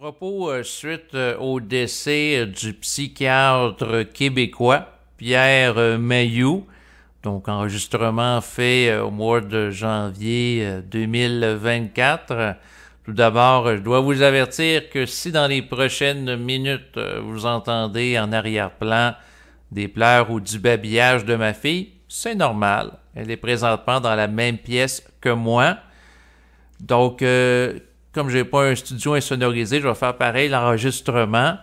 Propos euh, suite euh, au décès euh, du psychiatre québécois Pierre Mayou, donc enregistrement fait au mois de janvier 2024. Tout d'abord, je dois vous avertir que si dans les prochaines minutes vous entendez en arrière-plan des pleurs ou du babillage de ma fille, c'est normal. Elle est présentement dans la même pièce que moi. Donc, comme j'ai pas un studio insonorisé, je vais faire pareil l'enregistrement.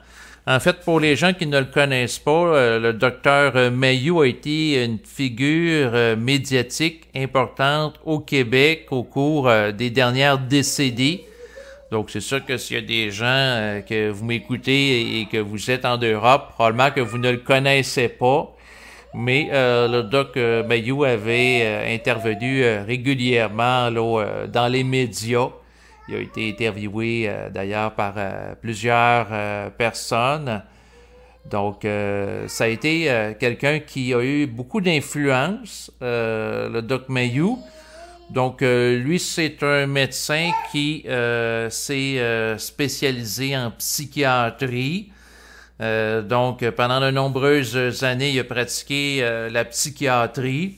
En fait, pour les gens qui ne le connaissent pas, euh, le docteur euh, Mayou a été une figure euh, médiatique importante au Québec au cours des dernières décennies. Donc, c'est sûr que s'il y a des gens que vous m'écoutez et que vous êtes en Europe, probablement que vous ne le connaissez pas. Mais le doc Mayou avait intervenu régulièrement dans les médias. Il a été interviewé euh, d'ailleurs par euh, plusieurs euh, personnes. Donc, ça a été quelqu'un qui a eu beaucoup d'influence, le Doc Mayou. Donc, lui, c'est un médecin qui s'est spécialisé en psychiatrie. donc, pendant de nombreuses années, il a pratiqué la psychiatrie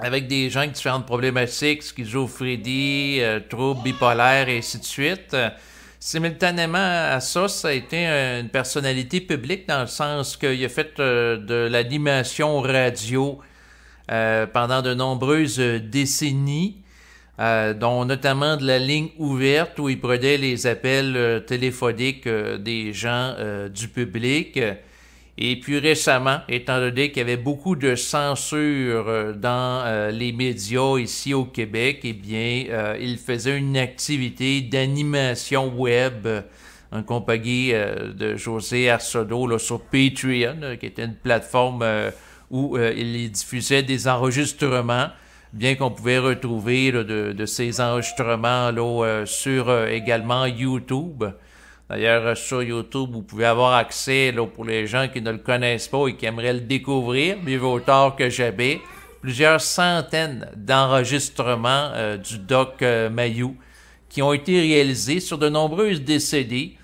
avec des gens avec différentes problématiques, schizophrénie, euh, troubles bipolaires et ainsi de suite. Euh, simultanément à ça, ça a été une personnalité publique dans le sens qu'il a fait de euh, de l'animation radio euh, pendant de nombreuses décennies, dont notamment de la ligne ouverte où il prenait les appels téléphoniques des gens du public. Et puis récemment, étant donné qu'il y avait beaucoup de censure euh, dans euh, les médias ici au Québec, eh bien, euh, il faisait une activité d'animation web un en compagnie de José Arsodo là, sur Patreon, qui était une plateforme où il diffusait des enregistrements, bien qu'on pouvait retrouver de, de, ces enregistrements là, sur également YouTube. D'ailleurs, euh, sur YouTube, vous pouvez avoir accès là, pour les gens qui ne le connaissent pas et qui aimeraient le découvrir, mieux vaut tard que jamais, plusieurs centaines d'enregistrements euh, du doc euh, Mayou qui ont été réalisés sur de nombreuses décédés.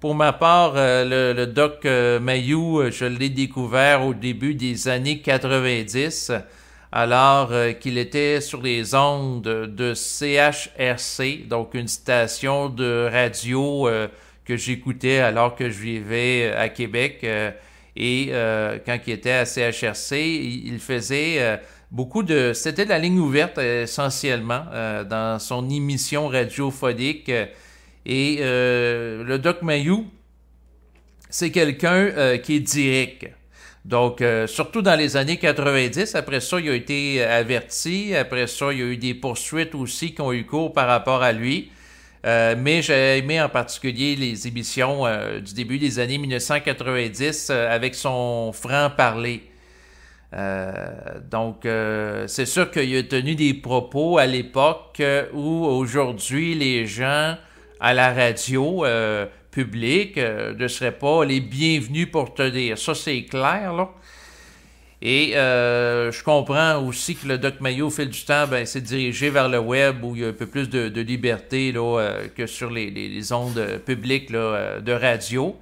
Pour ma part, le, le, doc Mayou, je l'ai découvert au début des années 90, alors qu'il était sur les ondes de CHRC, donc une station de radio que j'écoutais alors que je vivais euh, à Québec. Euh, et euh, quand il était à CHRC, il, faisait beaucoup de... C'était la ligne ouverte essentiellement dans son émission radiophonique. Et le Doc Mayou, c'est quelqu'un qui est direct. Donc, surtout dans les années 90, après ça, il a été averti. Après ça, il y a eu des poursuites aussi qui ont eu cours par rapport à lui. Euh, mais j'ai aimé en particulier les émissions euh, du début des années 1990 euh, avec son franc-parler. donc, c'est sûr qu'il a tenu des propos à l'époque où aujourd'hui les gens à la radio publique ne seraient pas les bienvenus pour tenir. Ça, c'est clair. Là. Et euh, je comprends aussi que le Doc Mayo, au fil du temps, ben, s'est dirigé vers le web où il y a un peu plus de, liberté là, euh, que sur les, ondes publiques euh, de radio.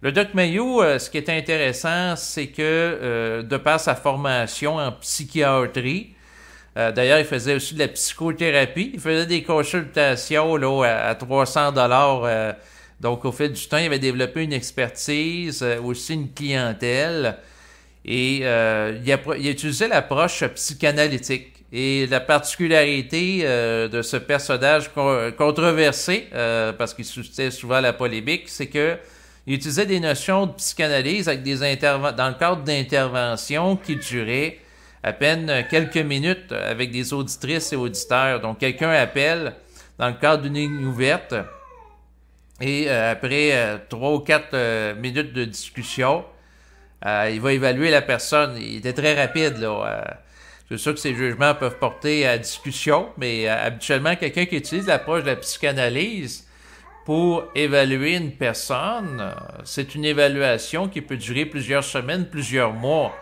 Le Doc Mayo, ce qui est intéressant, c'est que de par sa formation en psychiatrie, d'ailleurs, il faisait aussi de la psychothérapie, il faisait des consultations là, à, à 300 dollars. donc, au fil du temps, il avait développé une expertise, aussi une clientèle. Et euh, il, a, il, l'approche psychanalytique. Et la particularité euh, de ce personnage controversé, euh, parce qu'il suscitait souvent la polémique, c'est que il utilisait des notions de psychanalyse avec des dans le cadre d'interventions qui duraient à peine quelques minutes avec des auditrices et auditeurs. Donc quelqu'un appelle dans le cadre d'une ligne ouverte et après trois ou quatre minutes de discussion, euh, il va évaluer la personne. Il était très rapide, là. Euh, je suis sûr que ces jugements peuvent porter à discussion, mais euh, habituellement, quelqu'un qui utilise l'approche de la psychanalyse pour évaluer une personne, c'est une évaluation qui peut durer plusieurs semaines, plusieurs mois.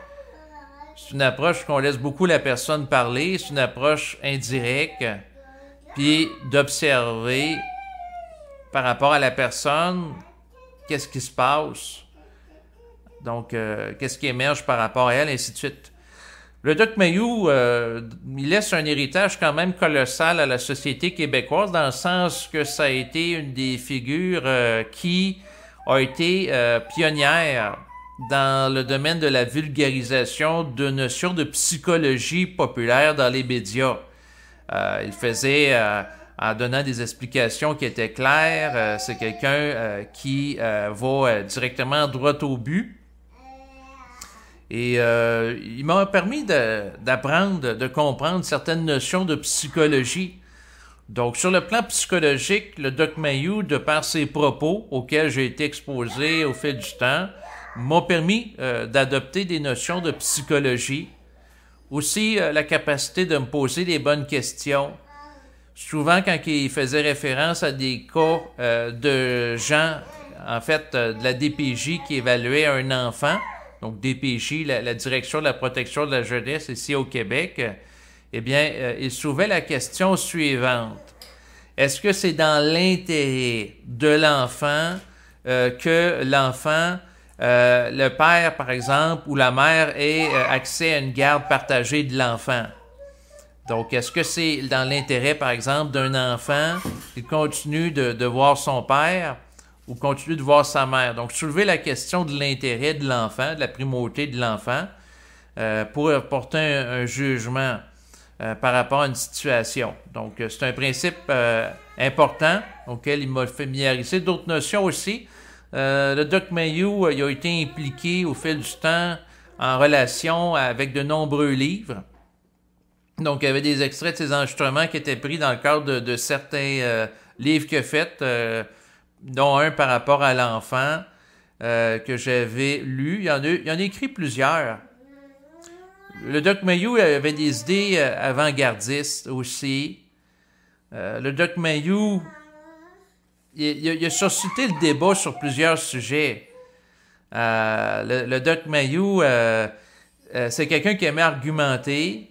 C'est une approche qu'on laisse beaucoup la personne parler, c'est une approche indirecte, puis d'observer par rapport à la personne qu'est-ce qui se passe donc, euh, qu'est-ce qui émerge par rapport à elle, et ainsi de suite. Le Duc Mayou, euh, il laisse un héritage quand même colossal à la société québécoise, dans le sens que ça a été une des figures euh, qui a été pionnière dans le domaine de la vulgarisation de notions de psychologie populaire dans les médias. il faisait en donnant des explications qui étaient claires. c'est quelqu'un qui va directement droit au but. Et euh, il m'a permis d'apprendre, de, comprendre certaines notions de psychologie. Donc, sur le plan psychologique, le Doc Mayou, de par ses propos auxquels j'ai été exposé au fil du temps, m'a permis euh, d'adopter des notions de psychologie. Aussi, euh, la capacité de me poser les bonnes questions. Souvent, quand il faisait référence à des cas de gens, en fait, de la DPJ qui évaluait un enfant, donc DPJ, la, Direction de la protection de la jeunesse ici au Québec, eh bien, euh, il soulevait la question suivante. Est-ce que c'est dans l'intérêt de l'enfant euh, que l'enfant, euh, le père par exemple, ou la mère ait accès à une garde partagée de l'enfant? Donc, est-ce que c'est dans l'intérêt, par exemple, d'un enfant qu'il continue de voir son père ou continuer de voir sa mère. Donc, soulever la question de l'intérêt de l'enfant, de la primauté de l'enfant, euh, pour porter un, jugement euh, par rapport à une situation. Donc, euh, c'est un principe important auquel il m'a familiarisé. D'autres notions aussi. le Doc Mayou il a été impliqué au fil du temps en relation avec de nombreux livres. Donc, il y avait des extraits de ses enregistrements qui étaient pris dans le cadre de, de certains livres que fait dont un par rapport à l'enfant euh, que j'avais lu. Il y, en a, il y en écrit plusieurs. Le Doc Mayou avait des idées euh, avant-gardistes aussi. Euh, le Doc Mayou, il, a suscité le débat sur plusieurs sujets. le, Doc Mayou, c'est quelqu'un qui aimait argumenter.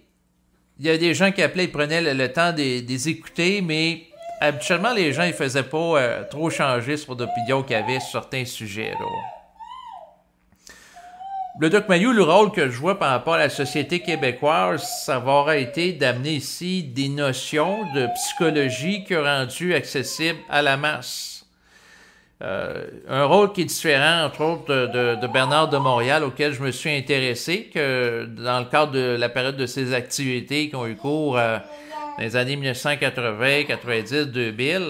Il y a des gens qui appelaient, ils prenaient le, le temps écouter, mais habituellement, les gens, ils faisaient pas euh, trop changer sur l'opinion qu'ils avaient sur certains sujets. Le Doc Mayou, le rôle que je vois par rapport à la société québécoise, ça va été d'amener ici des notions de psychologie qui ont rendu accessible à la masse. Euh, un rôle qui est différent, entre autres, de, Bernard de Montréal, auquel je me suis intéressé, que dans le cadre de la période de ses activités qui ont eu cours dans les années 1980, 90, 2000,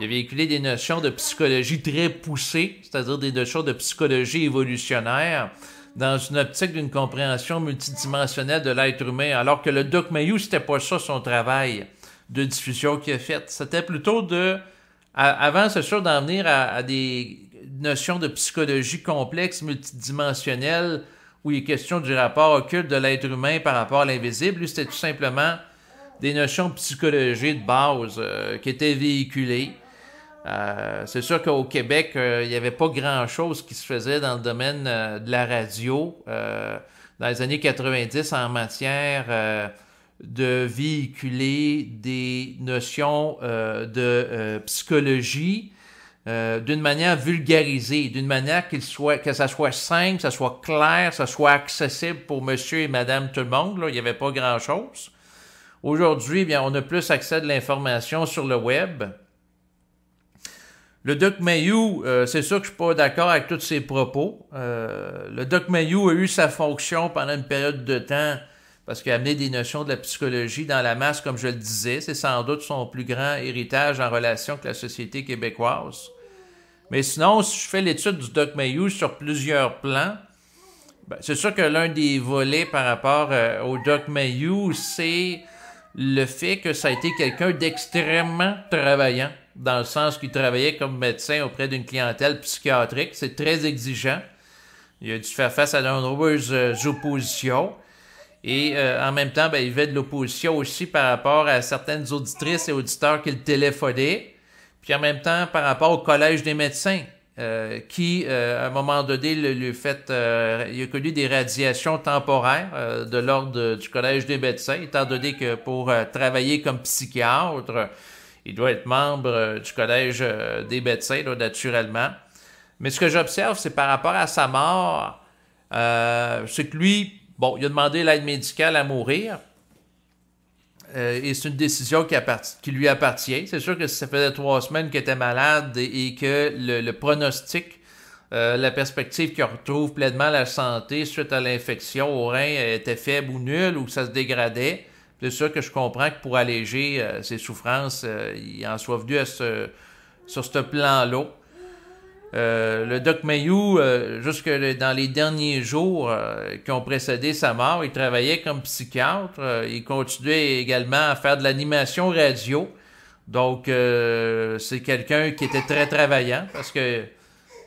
a véhiculé des notions de psychologie très poussées, c'est-à-dire des notions de psychologie évolutionnaire, dans une optique d'une compréhension multidimensionnelle de l'être humain, alors que le Doc Mayou, c'était pas ça son travail de diffusion qu'il a fait. C'était plutôt de, avant, c'est sûr, d'en venir à, des notions de psychologie complexe, multidimensionnelle, où il est question du rapport occulte de l'être humain par rapport à l'invisible. Lui, c'était tout simplement des notions psychologiques de base euh, qui étaient véhiculées. Euh, c'est sûr qu'au Québec, euh, il n'y avait pas grand-chose qui se faisait dans le domaine de la radio dans les années 90 en matière de véhiculer des notions de psychologie d'une manière vulgarisée, d'une manière qu'il soit, que ça soit simple, que ça soit clair, que ça soit accessible pour monsieur et madame tout le monde. Il n'y avait pas grand-chose. Aujourd'hui, eh bien, on a plus accès à de l'information sur le web. Le Doc Mayou, euh, c'est sûr que je ne suis pas d'accord avec tous ses propos. Euh, le Doc Mayou a eu sa fonction pendant une période de temps parce qu'il a amené des notions de la psychologie dans la masse, comme je le disais. C'est sans doute son plus grand héritage en relation avec la société québécoise. Mais sinon, si je fais l'étude du Doc Mayou sur plusieurs plans, ben, c'est sûr que l'un des volets par rapport euh, au Doc Mayou, c'est le fait que ça a été quelqu'un d'extrêmement travaillant, dans le sens qu'il travaillait comme médecin auprès d'une clientèle psychiatrique. C'est très exigeant. Il a dû faire face à de nombreuses euh, oppositions. Et euh, en même temps, ben, il y avait de l'opposition aussi par rapport à certaines auditrices et auditeurs qu'il téléphonait. Puis en même temps, par rapport au Collège des médecins, euh, qui, euh, à un moment donné, lui fait, euh, il a connu des radiations temporaires de l'ordre du Collège des médecins, étant donné que pour travailler comme psychiatre, il doit être membre du Collège des médecins, naturellement. Mais ce que j'observe, c'est par rapport à sa mort, c'est que lui, bon, il a demandé l'aide médicale à mourir, euh, et c'est une décision qui, lui appartient. C'est sûr que ça faisait trois semaines qu'il était malade et, que le, pronostic, euh, la perspective qu'il retrouve pleinement la santé suite à l'infection au rein euh, était faible ou nulle ou que ça se dégradait, c'est sûr que je comprends que pour alléger ses souffrances, il en soit venu à ce, sur ce plan-là. Euh, le Doc Mayou, euh, jusque dans les derniers jours euh, qui ont précédé sa mort, il travaillait comme psychiatre. il continuait également à faire de l'animation radio. Donc, c'est quelqu'un qui était très travaillant parce que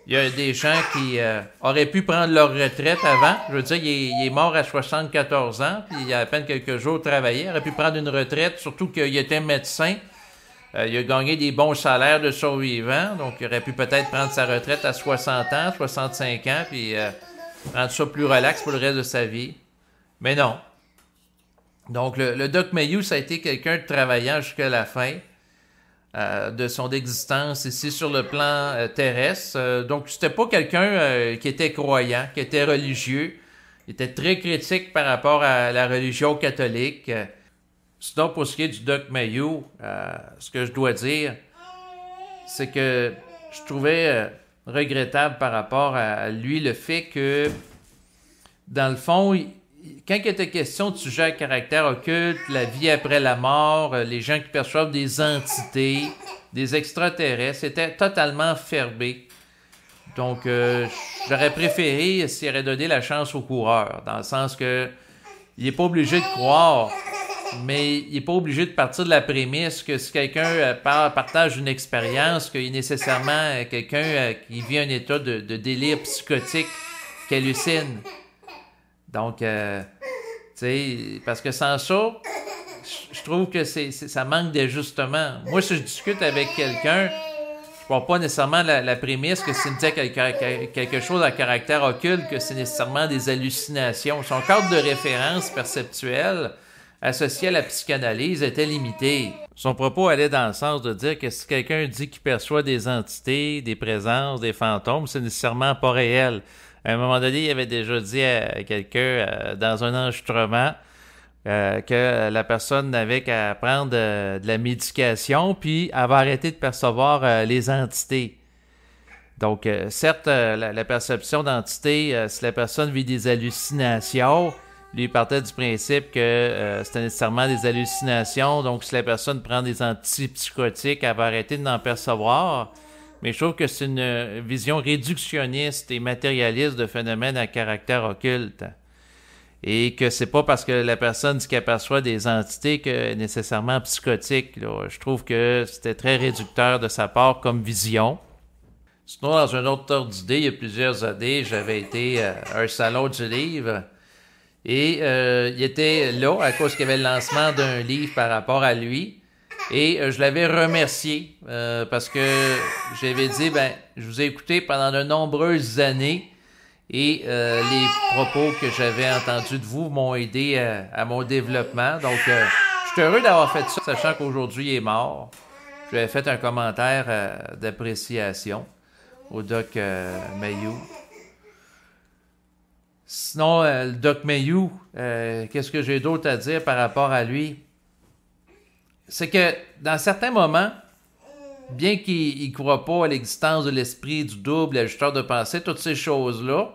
il y a des gens qui auraient pu prendre leur retraite avant. Je veux dire, il est, mort à 74 ans, il y a à peine quelques jours travaillé. Il aurait pu prendre une retraite, surtout qu'il était médecin. Euh, il a gagné des bons salaires de survivant, donc il aurait pu peut-être prendre sa retraite à 60 ans, 65 ans, puis euh, rendre ça plus relax pour le reste de sa vie. Mais non. Donc le, Doc Mayhew, ça a été quelqu'un de travaillant jusqu'à la fin euh, de son existence ici sur le plan euh, terrestre. donc c'était pas quelqu'un qui était croyant, qui était religieux. Il était très critique par rapport à la religion catholique donc pour ce qui est du Doc Mayo, euh, ce que je dois dire, c'est que je trouvais euh, regrettable par rapport à lui le fait que, dans le fond, quand il était question de sujets à caractère occulte, la vie après la mort, euh, les gens qui perçoivent des entités, des extraterrestres, c'était totalement fermé. Donc, j'aurais préféré s'il aurait donné la chance au coureur, dans le sens que il n'est pas obligé de croire mais il n'est pas obligé de partir de la prémisse que si quelqu'un euh, partage une expérience, qu'il est nécessairement euh, quelqu'un euh, qui vit un état de, délire psychotique qui hallucine. Donc, tu sais, parce que sans ça, je trouve que ça manque d'ajustement. Moi, si je discute avec quelqu'un, je vois pas nécessairement la, prémisse que c'est quelque, chose à caractère occulte, que c'est nécessairement des hallucinations. Son cadre de référence perceptuelle, associée à la psychanalyse était limitée. Son propos allait dans le sens de dire que si quelqu'un dit qu'il perçoit des entités, des présences, des fantômes, c'est nécessairement pas réel. À un moment donné, il avait déjà dit à quelqu'un euh, dans un enregistrement euh, que la personne n'avait qu'à prendre euh, de la médication, puis avait arrêté de percevoir les entités. Donc, certes, la, la, perception d'entité, si la personne vit des hallucinations, lui partait du principe que euh, c'était nécessairement des hallucinations, donc si la personne prend des antipsychotiques, elle va arrêter de n'en percevoir. Mais je trouve que c'est une euh, vision réductionniste et matérialiste de phénomènes à caractère occulte. Et que c'est pas parce que la personne dit qu'elle perçoit des entités que est nécessairement psychotique. Je trouve que c'était très réducteur de sa part comme vision. Sinon, dans un autre ordre d'idée, il y a plusieurs années, j'avais été euh, à un salon du livre et euh, il était là à cause qu'il y avait le lancement d'un livre par rapport à lui. Et euh, je l'avais remercié euh, parce que j'avais dit, ben, je vous ai écouté pendant de nombreuses années et les propos que j'avais entendus de vous m'ont aidé à mon développement. Donc, je suis heureux d'avoir fait ça, sachant qu'aujourd'hui il est mort. J'avais fait un commentaire d'appréciation au doc Mayou. Sinon, euh, le Doc Mayou, euh, qu'est-ce que j'ai d'autre à dire par rapport à lui? C'est que dans certains moments, bien qu'il ne croit pas à l'existence de l'esprit, du double, l'ajusteur de pensée, toutes ces choses-là,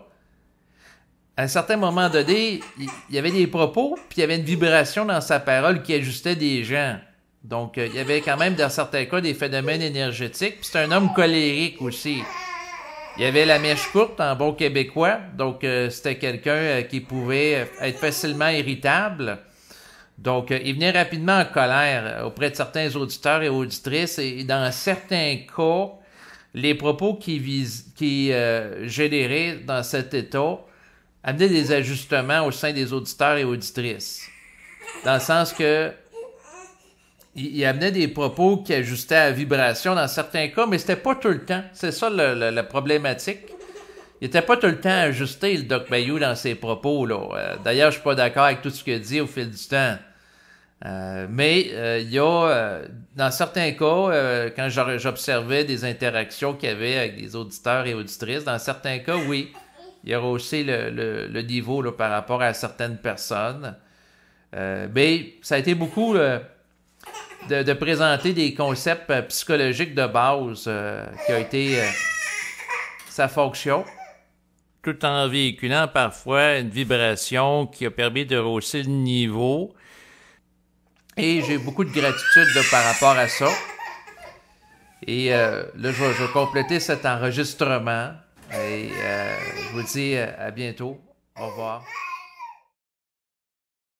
à un certain moment donné, il y avait des propos, puis il y avait une vibration dans sa parole qui ajustait des gens. Donc, euh, il y avait quand même, dans certains cas, des phénomènes énergétiques. Puis c'est un homme colérique aussi. Il y avait la mèche courte en bon québécois, donc euh, c'était quelqu'un euh, qui pouvait être facilement irritable. Donc, euh, il venait rapidement en colère auprès de certains auditeurs et auditrices, et, dans certains cas, les propos qui, générait qui dans cet état amenaient des ajustements au sein des auditeurs et auditrices. Dans le sens que il, amenait des propos qui ajustaient à la vibration dans certains cas, mais c'était pas tout le temps. C'est ça la problématique. Il n'était pas tout le temps ajusté, le Doc Bayou, dans ses propos. là. Euh, d'ailleurs, je suis pas d'accord avec tout ce qu'il dit au fil du temps. Euh, mais euh, il y a, dans certains cas, quand j'observais des interactions qu'il y avait avec des auditeurs et auditrices, dans certains cas, oui, il y a aussi le, le, niveau par rapport à certaines personnes. mais ça a été beaucoup de, présenter des concepts euh, psychologiques de base euh, qui a été euh, sa fonction, tout en véhiculant parfois une vibration qui a permis de hausser le niveau. Et j'ai beaucoup de gratitude par rapport à ça. Et là, je vais, compléter cet enregistrement. Et je vous dis à bientôt. Au revoir.